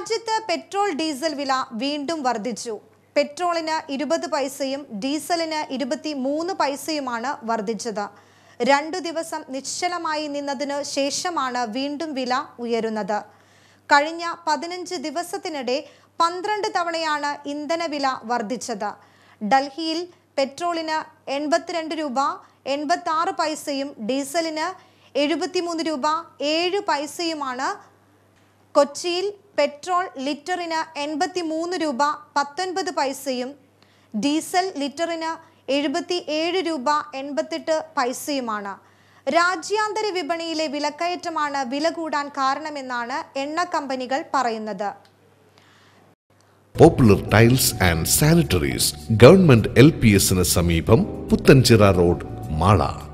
രാജ്യത്ത് petrol diesel വില വീണ്ടും വർദ്ധിച്ചു പെട്രോളിന് ഇരുപത് പൈസയും ഡീസലിന് ഇരുപത്തി മൂന്ന് പൈസയുമാണ് വർദ്ധിച്ചത് രണ്ടു ദിവസം നിശ്ചലമായി നിന്നതിനു ശേഷമാണ് വീണ്ടും വില ഉയരുന്നത് കഴിഞ്ഞ പതിനഞ്ച് ദിവസത്തിനിടെ പന്ത്രണ്ട് തവണയാണ് ഇന്ധനവില വർദ്ധിച്ചത് ഡൽഹിയിൽ പെട്രോളിന് എൺപത്തിരണ്ട് രൂപ എൺപത്തി പൈസയും ഡീസലിന് എഴുപത്തിമൂന്ന് രൂപ ഏഴ് പൈസയുമാണ് കൊച്ചിയിൽ പെട്രോൾ ലിറ്ററിന് എൺപത്തി മൂന്ന് രൂപ പത്തൊൻപത് പൈസയും ഡീസൽ ലിറ്ററിന് എഴുപത്തി ഏഴ് രൂപ എൺപത്തെട്ട് പൈസയുമാണ് രാജ്യാന്തര വിപണിയിലെ വിലക്കയറ്റമാണ് വില കൂടാൻ കാരണമെന്നാണ് എണ്ണ കമ്പനികൾ പറയുന്നത് popular tiles and sanitaries government L P എസിന് സമീപം പുത്തൻചിറ റോഡ് മാള